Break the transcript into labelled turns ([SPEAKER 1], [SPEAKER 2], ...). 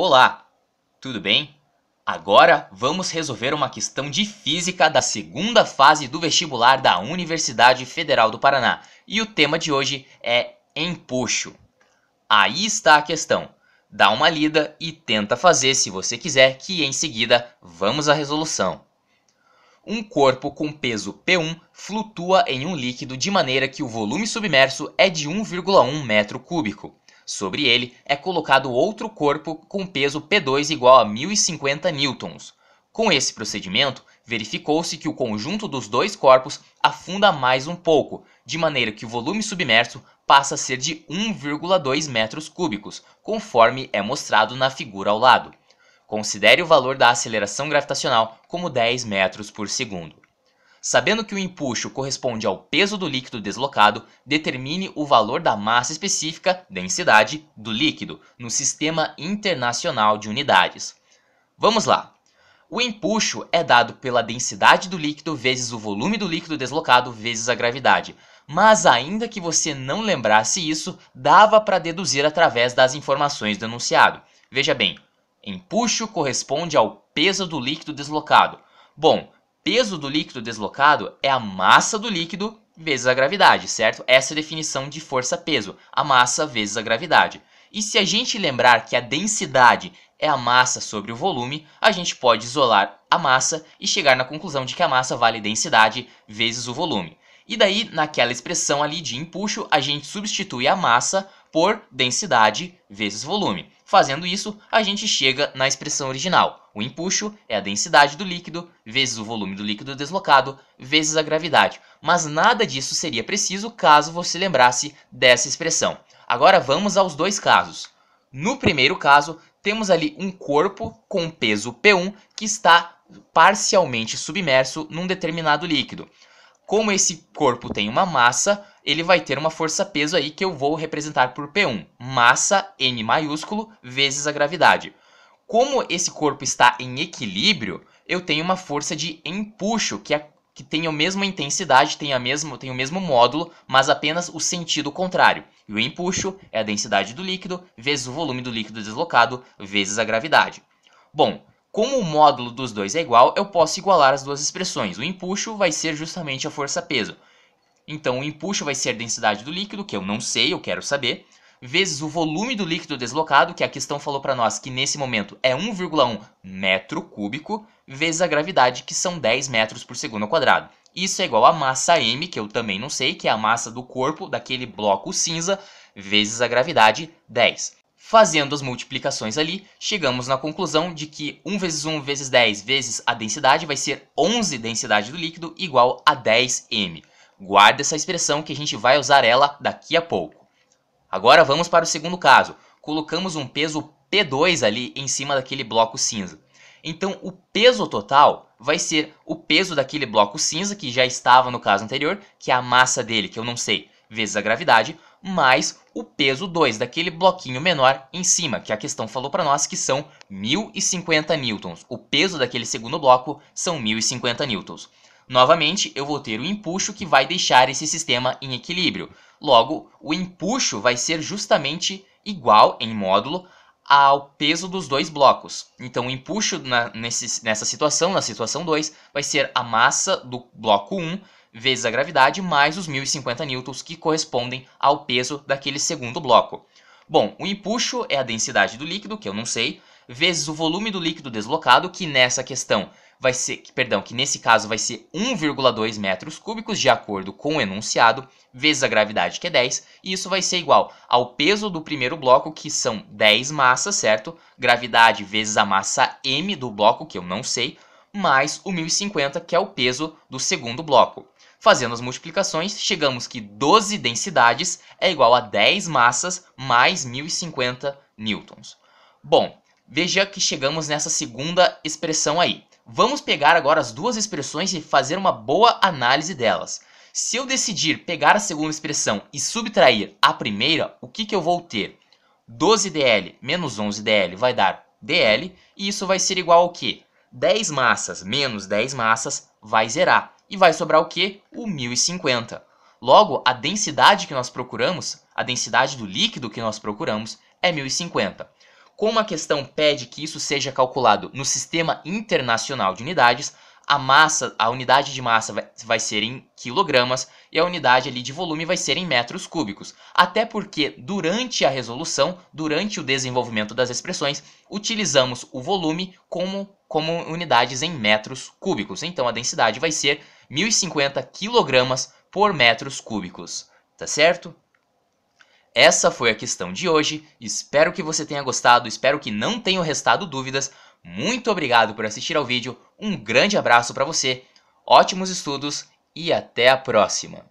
[SPEAKER 1] Olá, tudo bem? Agora vamos resolver uma questão de física da segunda fase do vestibular da Universidade Federal do Paraná. E o tema de hoje é empuxo. Aí está a questão. Dá uma lida e tenta fazer se você quiser, que em seguida vamos à resolução. Um corpo com peso P1 flutua em um líquido de maneira que o volume submerso é de 1,1 metro cúbico. Sobre ele é colocado outro corpo com peso P2 igual a 1050 newtons. Com esse procedimento, verificou-se que o conjunto dos dois corpos afunda mais um pouco, de maneira que o volume submerso passa a ser de 1,2 metros cúbicos, conforme é mostrado na figura ao lado. Considere o valor da aceleração gravitacional como 10 metros por segundo. Sabendo que o empuxo corresponde ao peso do líquido deslocado, determine o valor da massa específica, densidade, do líquido no Sistema Internacional de Unidades. Vamos lá! O empuxo é dado pela densidade do líquido vezes o volume do líquido deslocado vezes a gravidade. Mas ainda que você não lembrasse isso, dava para deduzir através das informações do enunciado. Veja bem, empuxo corresponde ao peso do líquido deslocado. Bom, peso do líquido deslocado é a massa do líquido vezes a gravidade, certo? Essa é a definição de força-peso, a massa vezes a gravidade. E se a gente lembrar que a densidade é a massa sobre o volume, a gente pode isolar a massa e chegar na conclusão de que a massa vale densidade vezes o volume. E daí, naquela expressão ali de empuxo, a gente substitui a massa por densidade vezes volume. Fazendo isso, a gente chega na expressão original. O empuxo é a densidade do líquido vezes o volume do líquido deslocado vezes a gravidade. Mas nada disso seria preciso caso você lembrasse dessa expressão. Agora vamos aos dois casos. No primeiro caso, temos ali um corpo com peso P1 que está parcialmente submerso num determinado líquido. Como esse corpo tem uma massa, ele vai ter uma força peso aí que eu vou representar por P1, massa M maiúsculo vezes a gravidade. Como esse corpo está em equilíbrio, eu tenho uma força de empuxo que, é, que tem a mesma intensidade, tem, a mesmo, tem o mesmo módulo, mas apenas o sentido contrário. E o empuxo é a densidade do líquido vezes o volume do líquido deslocado vezes a gravidade. Bom, como o módulo dos dois é igual, eu posso igualar as duas expressões. O empuxo vai ser justamente a força peso. Então o empuxo vai ser a densidade do líquido, que eu não sei, eu quero saber, vezes o volume do líquido deslocado, que a questão falou para nós que nesse momento é 1,1 metro cúbico, vezes a gravidade, que são 10 metros por segundo ao quadrado. Isso é igual à massa m, que eu também não sei, que é a massa do corpo daquele bloco cinza, vezes a gravidade, 10. Fazendo as multiplicações ali, chegamos na conclusão de que 1 vezes 1 vezes 10 vezes a densidade vai ser 11 densidade do líquido igual a 10m. Guarde essa expressão que a gente vai usar ela daqui a pouco. Agora vamos para o segundo caso. Colocamos um peso P2 ali em cima daquele bloco cinza. Então, o peso total vai ser o peso daquele bloco cinza que já estava no caso anterior, que é a massa dele, que eu não sei, vezes a gravidade, mais o peso 2 daquele bloquinho menor em cima, que a questão falou para nós que são 1050 newtons. O peso daquele segundo bloco são 1050 newtons. Novamente, eu vou ter o empuxo que vai deixar esse sistema em equilíbrio. Logo, o empuxo vai ser justamente igual em módulo ao peso dos dois blocos. Então, o empuxo na, nesse, nessa situação, na situação 2, vai ser a massa do bloco 1 um, vezes a gravidade mais os 1050 newtons que correspondem ao peso daquele segundo bloco. Bom, o empuxo é a densidade do líquido, que eu não sei, vezes o volume do líquido deslocado, que nessa questão vai ser, perdão, que nesse caso vai ser 1,2 metros cúbicos, de acordo com o enunciado, vezes a gravidade, que é 10, e isso vai ser igual ao peso do primeiro bloco, que são 10 massas, certo? Gravidade vezes a massa m do bloco, que eu não sei, mais o 1050, que é o peso do segundo bloco. Fazendo as multiplicações, chegamos que 12 densidades é igual a 10 massas mais 1050 newtons. Bom, Veja que chegamos nessa segunda expressão aí. Vamos pegar agora as duas expressões e fazer uma boa análise delas. Se eu decidir pegar a segunda expressão e subtrair a primeira, o que, que eu vou ter? 12DL menos 11DL vai dar DL, e isso vai ser igual ao quê? 10 massas menos 10 massas vai zerar, e vai sobrar o quê? O 1050. Logo, a densidade que nós procuramos, a densidade do líquido que nós procuramos, é 1050. Como a questão pede que isso seja calculado no Sistema Internacional de Unidades, a massa, a unidade de massa vai, ser em quilogramas e a unidade ali de volume vai ser em metros cúbicos. Até porque durante a resolução, durante o desenvolvimento das expressões, utilizamos o volume como, como unidades em metros cúbicos. Então a densidade vai ser 1050 quilogramas por metros cúbicos, tá certo? Essa foi a questão de hoje. Espero que você tenha gostado, espero que não tenha restado dúvidas. Muito obrigado por assistir ao vídeo. Um grande abraço para você. Ótimos estudos e até a próxima.